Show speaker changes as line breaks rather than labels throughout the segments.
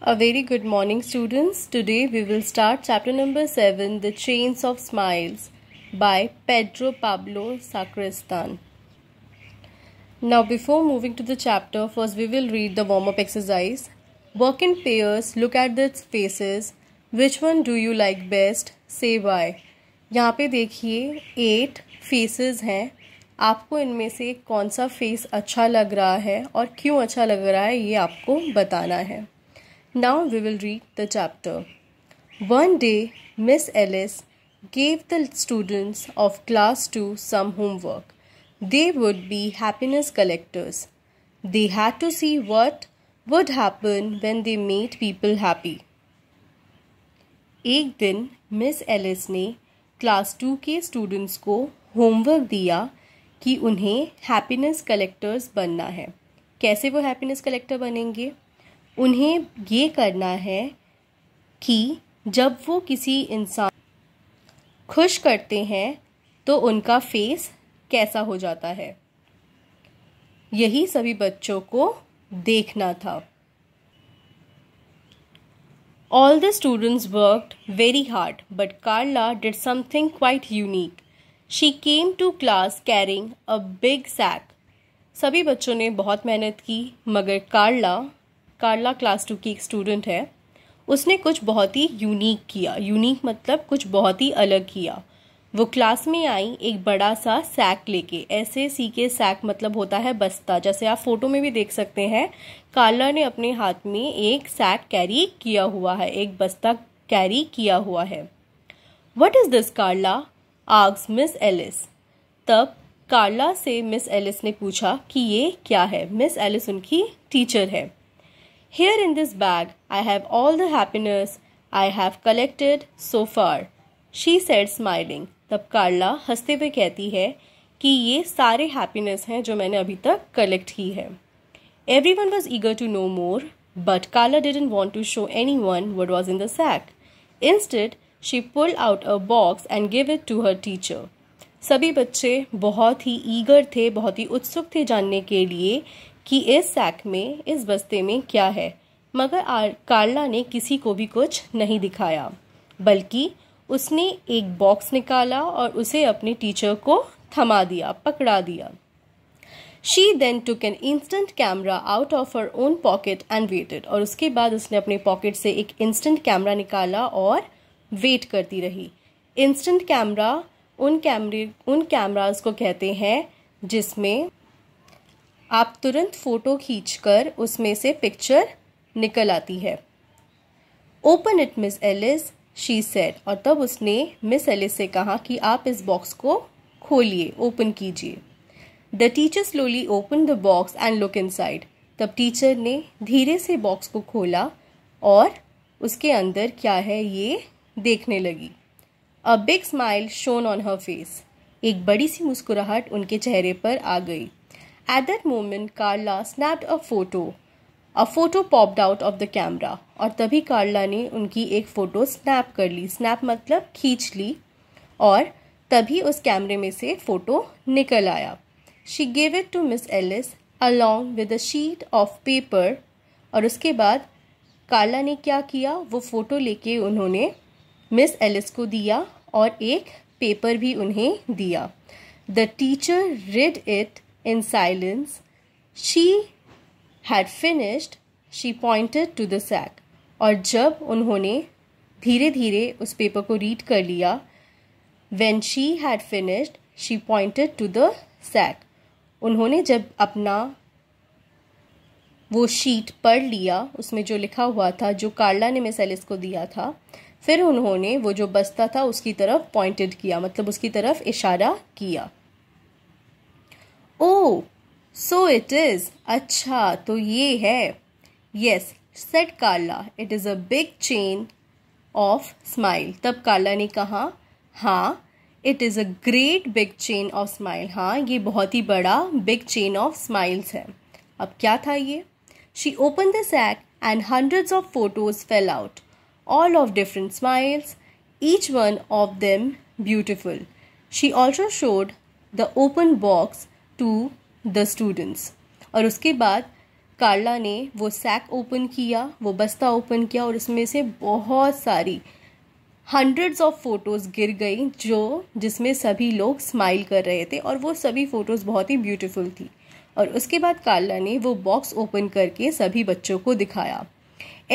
A very good morning students. Today we will start chapter number 7 The Chains of Smiles by Pedro Pablo Sacristan. Now before moving to the chapter first we will read the warm up exercise. Work in pairs, look at the faces. Which one do you like best? Say why. यहाँ पे देखिए eight faces हैं आपको इनमें से कौन सा face अच्छा लग रहा है और क्यों अच्छा लग रहा है ये आपको बताना है Now we will read the chapter. One day, Miss Ellis gave the students of Class 2 some homework. They would be happiness collectors. They had to see what would happen when they made people happy. एक दिन Miss Alice ने class two के students को homework दिया कि उन्हें happiness collectors बनना है कैसे वो हैप्पीनेस कलेक्टर बनेंगे उन्हें ये करना है कि जब वो किसी इंसान खुश करते हैं तो उनका फेस कैसा हो जाता है यही सभी बच्चों को देखना था All the students worked very hard, but Carla did something quite unique. She came to class carrying a big sack. सभी बच्चों ने बहुत मेहनत की मगर कार्ला कार्ला क्लास टू की एक स्टूडेंट है उसने कुछ बहुत ही यूनिक किया यूनिक मतलब कुछ बहुत ही अलग किया वो क्लास में आई एक बड़ा सा सैक लेके ऐसे सी के सैक मतलब होता है बस्ता जैसे आप फोटो में भी देख सकते हैं कार्ला ने अपने हाथ में एक सैक कैरी किया हुआ है एक बस्ता कैरी किया हुआ है what is this Carla asks Miss Alice तब कार्ला से मिस एलिस ने पूछा कि ये क्या है मिस एलिस उनकी टीचर है Here in this bag, I have all the happiness I have collected so far. She said smiling तब कार्ला हंसते हुए कहती है कि ये सारे हैप्पीनेस हैं जो मैंने अभी तक कलेक्ट की है everyone was eager to know more but Carla didn't want to show anyone what was in the sack instead she pull out a box and give it to her teacher सभी बच्चे बहुत ही eager थे बहुत ही उत्सुक थे जानने के लिए कि इस सैक में इस बस्ते में क्या है मगर कार्ला ने किसी को भी कुछ नहीं दिखाया बल्कि उसने एक बॉक्स निकाला और उसे अपने टीचर को थमा दिया पकड़ा दिया she then took an instant camera out of her own pocket and waited और उसके बाद उसने अपने पॉकेट से एक इंस्टेंट कैमरा निकाला और वेट करती रही इंस्टेंट कैमरा उन कैमरे उन कैमराज को कहते हैं जिसमें आप तुरंत फ़ोटो खींचकर उसमें से पिक्चर निकल आती है open it Miss Alice she said और तब उसने मिस एलिस से कहा कि आप इस बॉक्स को खोलिए ओपन कीजिए the teacher slowly open the box and look inside तब टीचर ने धीरे से बॉक्स को खोला और उसके अंदर क्या है ये देखने लगी a big smile shone on her face एक बड़ी सी मुस्कुराहट उनके चेहरे पर आ गई At that moment, Carla snapped a photo. A photo popped out of the camera. और तभी कार्ला ने उनकी एक फ़ोटो स्नैप कर ली स्नैप मतलब खींच ली और तभी उस कैमरे में से फ़ोटो निकल आया she gave it to Miss Alice along with a sheet of paper और उसके बाद कार्ला ने क्या किया वो फ़ोटो लेके उन्होंने मिस एलिस को दिया और एक पेपर भी उन्हें दिया the teacher read it In silence, she had finished, she pointed to the sack. और जब उन्होंने धीरे धीरे उस पेपर को रीड कर लिया when she had finished she pointed to the sack उन्होंने जब अपना वो शीट पढ़ लिया उसमें जो लिखा हुआ था जो कार्ला ने मिसेलिस को दिया था फिर उन्होंने वो जो बस्ता था उसकी तरफ पॉइंटेड किया मतलब उसकी तरफ इशारा किया ओ सो इट इज़ अच्छा तो ये है yes said Carla it is a big chain of smile तब काला ने कहा हाँ it is a great big chain of smile हाँ ये बहुत ही बड़ा बिग चेन ऑफ स्माइल्स है अब क्या था ये she open the sack and hundreds of photos fell out all of different smiles each one of them beautiful she also showed the open box to the students और उसके बाद कार्ला ने वो सैक ओपन किया वो बस्ता ओपन किया और उसमें से बहुत सारी हंड्रेड्स ऑफ फ़ोटोज़ गिर गई जो जिसमें सभी लोग स्माइल कर रहे थे और वो सभी फ़ोटोज़ बहुत ही ब्यूटीफुल थी और उसके बाद कार्ला ने वो बॉक्स ओपन करके सभी बच्चों को दिखाया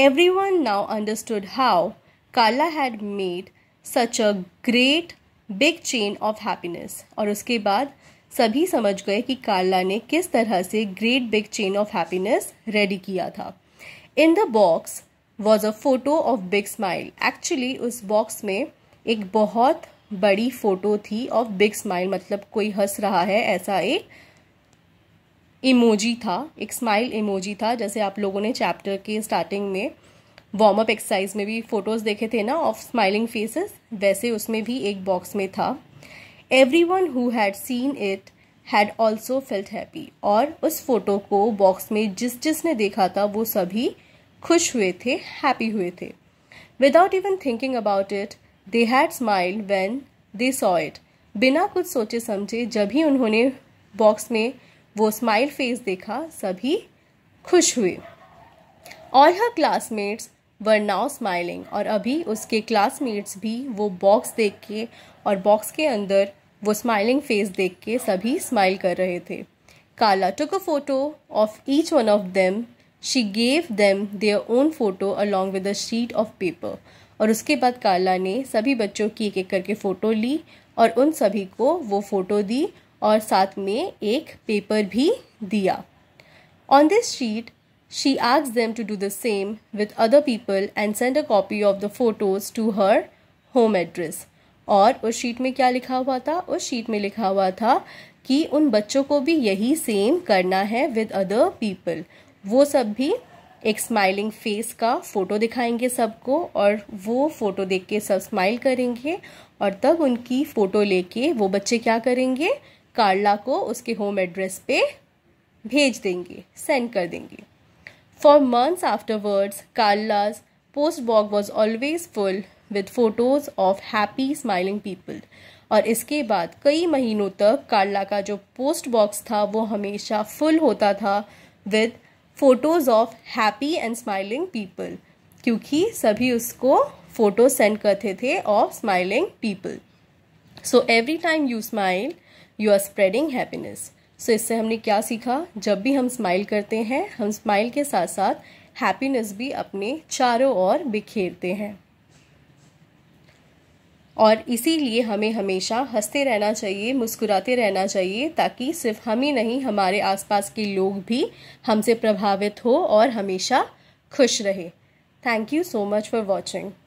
everyone now understood how Carla had made such a great big chain of happiness और उसके बाद सभी समझ गए कि कार्ला ने किस तरह से great big chain of happiness ready किया था in the box was a photo of big smile actually उस बॉक्स में एक बहुत बड़ी फोटो थी ऑफ बिग स्माइल मतलब कोई हंस रहा है ऐसा एक इमोजी था एक स्माइल इमोजी था जैसे आप लोगों ने चैप्टर के स्टार्टिंग में वार्म अप एक्सरसाइज में भी फोटोज़ देखे थे ना ऑफ स्माइलिंग फेसेस वैसे उसमें भी एक बॉक्स में था everyone who had seen it had also felt happy और उस फोटो को बॉक्स में जिस जिसने देखा था वो सभी खुश हुए थे हैप्पी हुए थे without even thinking about it they had smiled when they saw it बिना कुछ सोचे समझे जब ही उन्होंने बॉक्स में वो स्माइल फेस देखा सभी खुश हुए all her classmates were now smiling और अभी उसके क्लासमेट्स भी वो बॉक्स देख के और बॉक्स के अंदर वो स्माइलिंग फेस देख के सभी स्माइल कर रहे थे Carla took a photo of each one of them she gave them their own photo along with a sheet of paper और उसके बाद काला ने सभी बच्चों की एक एक करके फ़ोटो ली और उन सभी को वो फ़ोटो दी और साथ में एक पेपर भी दिया on this sheet she ask them to do the same with other people and send a copy of the photos to her home address और उस शीट में क्या लिखा हुआ था उस शीट में लिखा हुआ था कि उन बच्चों को भी यही सेम करना है विद अदर पीपल वो सब भी एक स्माइलिंग फेस का फ़ोटो दिखाएंगे सबको और वो फ़ोटो देख के सब स्माइल करेंगे और तब उनकी फ़ोटो लेके वो बच्चे क्या करेंगे कार्ला को उसके होम एड्रेस पे भेज देंगे सेंड कर देंगे for months afterwards Carla's post box was always full with photos of happy smiling people और इसके बाद कई महीनों तक कार्ला का जो पोस्ट बॉक्स था वो हमेशा फुल होता था with photos of happy and smiling people क्योंकि सभी उसको फोटो सेंड करते थे of smiling people so every time you smile you are spreading happiness so इससे हमने क्या सीखा जब भी हम स्माइल करते हैं हम स्माइल के साथ साथ हैप्पीनेस भी अपने चारों ओर बिखेरते हैं और इसीलिए हमें हमेशा हंसते रहना चाहिए मुस्कुराते रहना चाहिए ताकि सिर्फ हम ही नहीं हमारे आसपास के लोग भी हमसे प्रभावित हो और हमेशा खुश रहे thank you so much for watching